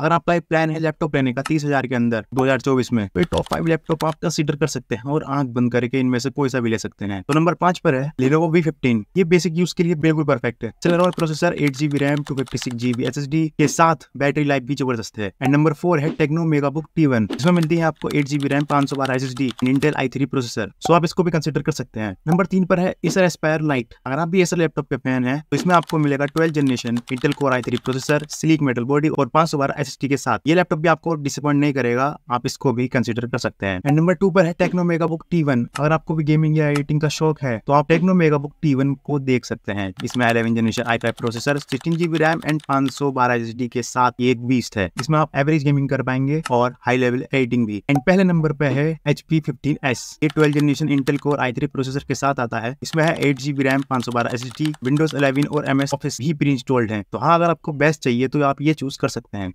अगर आपका एक प्लान है लैपटॉप लेने का तीस हजार के अंदर 2024 में तो टॉप फाइव लैपटॉप आप कंसीडर कर सकते हैं और आंख बंद करके इनमें से कोई सा भी ले सकते हैं तो नंबर पांच पर है लेनोवो वी फिफ्टीन ये बेसिक यूज के लिए बिल्कुल परफेक्ट है रहा processor eight GB RAM two fifty six GB S S D के साथ बैटरी लाइफ भी जबरदस्त है एंड नंबर फोर है Tecno Mega Book T one इसमें मिलती है आपको एट जीबी रैम पांच सौ बारह S S D Intel i three processor so आप इसको भी कंसिडर कर सकते हैं नंबर तीन पर है इसर एस्पायर लाइट अगर आप भी एसर लैपटॉप के फैन है तो इसमें आपको मिलेगा twelve generation Intel Core i three processor sleek metal body और पांच सौ बारह एसएसडी के साथ ये लैपटॉप भी आपको डिसअपॉइंट नहीं करेगा आप इसको भी कंसिडर कर सकते हैं एंड नंबर टू पर है टेक्नो मेगा बुक टी अगर आपको भी गेमिंग या एडिटिंग का शौक है तो आप टेक्नो मेगा बुक टी को देख सकते हैं इसमें eleven generation i processor sixteen GB RAM and पांच सौ बारह के साथ एक बीस है इसमें आप एवरेज गेमिंग कर पाएंगे और हाई लेवल एडिटिंग भी एंड पहले नंबर पे है एच पी फिफ्टीन एस ये twelve generation Intel Core i three processor के साथ आता है इसमें है एट जीबी रैम पांच सौ बारह एस विंडोज इलेवन और एम एस ऑफिस भी प्री इंस्टॉल्ड है तो हाँ अगर आपको बेस्ट चाहिए तो आप ये चूज कर सकते हैं